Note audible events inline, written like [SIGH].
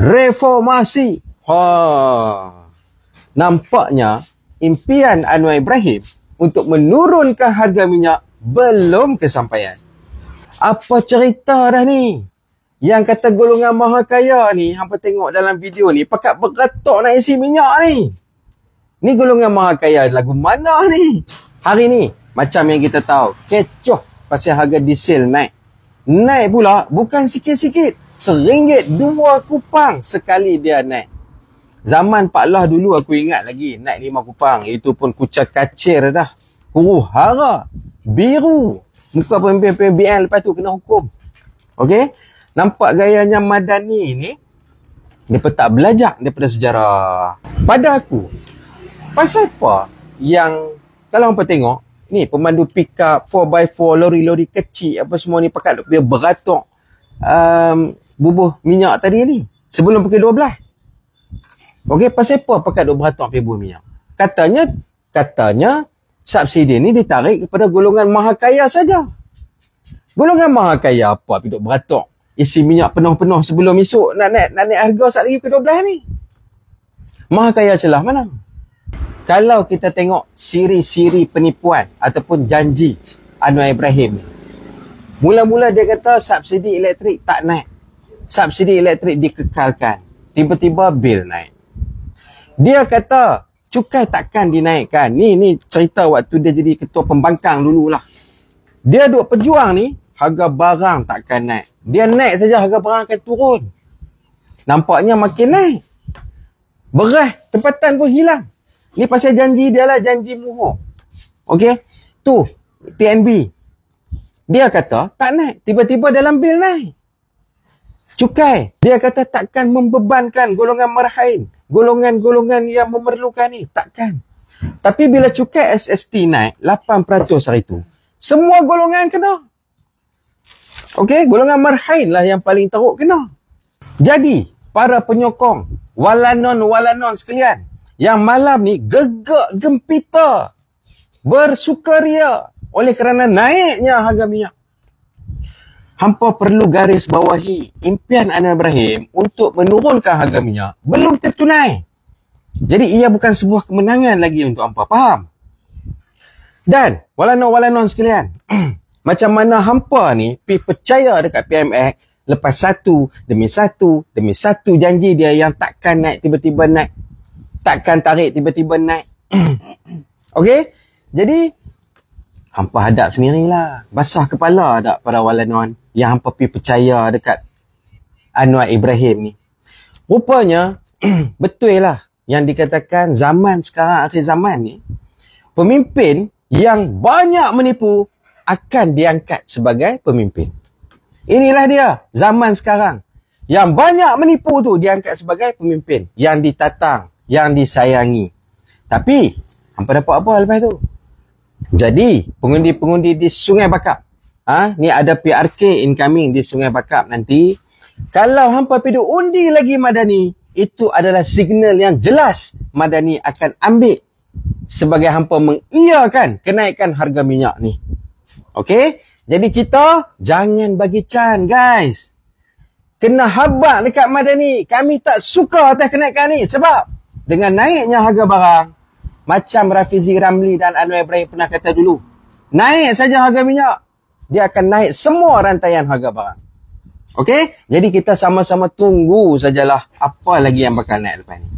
reformasi. Ha. Nampaknya impian Anwar Ibrahim untuk menurunkan harga minyak belum kesampaian. Apa cerita dah ni? Yang kata golongan maha kaya ni, hampa tengok dalam video ni, pakat bergetuk nak isi minyak ni. Ni golongan maha kaya lagu mana ni? Hari ni, macam yang kita tahu, kecoh pasal harga diesel naik. Naik pula, bukan sikit-sikit. Seringgit dua kupang sekali dia naik. Zaman Pak Lah dulu aku ingat lagi naik lima kupang. Itu pun kucak kacir dah. Huru hara. Biru. Muka pembian-pembian lepas tu kena hukum. Okey? Nampak gayanya Madani ni. Dia tak belajar daripada sejarah. Pada aku. Pasal apa yang kalau orang tengok. Ni pemandu pick up 4x4 lori-lori kecil apa semua ni pakat dia beratok. Um, bubuh minyak tadi ni sebelum pukul 12 okey pasal apa pakai 200 ampi bubuh minyak katanya katanya subsidi ni ditarik kepada golongan maha kaya saja golongan maha kaya apa pi duk beratok isi minyak penuh-penuh sebelum esok nak naik nak naik harga sat lagi pukul 12 ni maha kaya celah mana kalau kita tengok siri-siri penipuan ataupun janji Anwar Ibrahim ni. Mula-mula dia kata subsidi elektrik tak naik subsidi elektrik dikekalkan. Tiba-tiba bil naik. Dia kata cukai takkan dinaikkan. Ni ni cerita waktu dia jadi ketua pembangkang dululah. Dia duk pejuang ni harga barang takkan naik. Dia naik saja harga barang akan turun. Nampaknya makin naik. Berah tempatan pun hilang. Ni pasal janji dia lah janji muho. Okey. Tu TNB. Dia kata tak naik. Tiba-tiba dalam bil naik cukai. Dia kata takkan membebankan golongan marhain, golongan-golongan yang memerlukan ni takkan. Tapi bila cukai SST naik 8% hari tu, semua golongan kena. Okey, golongan marhain lah yang paling teruk kena. Jadi, para penyokong, walanon-walanon sekalian, yang malam ni gegak gempita bersukaria oleh kerana naiknya harga minyak hampa perlu garis bawahi impian Anwar Ibrahim untuk menurunkan harga minyak belum tertunai. Jadi ia bukan sebuah kemenangan lagi untuk hampa. Faham? Dan walau walau non sekalian. [CLEARS THROAT] macam mana hampa ni pi percaya dekat PMX lepas satu demi satu demi satu janji dia yang takkan naik tiba-tiba naik takkan tarik tiba-tiba naik. [CLEARS THROAT] Okey? Jadi hampa hadap sendirilah. Basah kepala tak pada walau yang hampa pergi percaya dekat Anwar Ibrahim ni. Rupanya, [CLEARS THROAT] betul lah yang dikatakan zaman sekarang, akhir zaman ni, pemimpin yang banyak menipu akan diangkat sebagai pemimpin. Inilah dia zaman sekarang. Yang banyak menipu tu diangkat sebagai pemimpin. Yang ditatang, yang disayangi. Tapi, hampa dapat apa lepas tu? Jadi, pengundi-pengundi di Sungai Bakap ha? ni ada PRK incoming di Sungai Bakap nanti. Kalau hampa pidu undi lagi Madani, itu adalah signal yang jelas Madani akan ambil sebagai hampa mengiyakan kenaikan harga minyak ni. Okey? Jadi kita jangan bagi can guys. Kena habak dekat Madani. Kami tak suka atas kenaikan ni sebab dengan naiknya harga barang macam Rafizi Ramli dan Anwar Ibrahim pernah kata dulu. Naik saja harga minyak, dia akan naik semua rantaian harga barang. Okey? Jadi kita sama-sama tunggu sajalah apa lagi yang bakal naik lepas ni.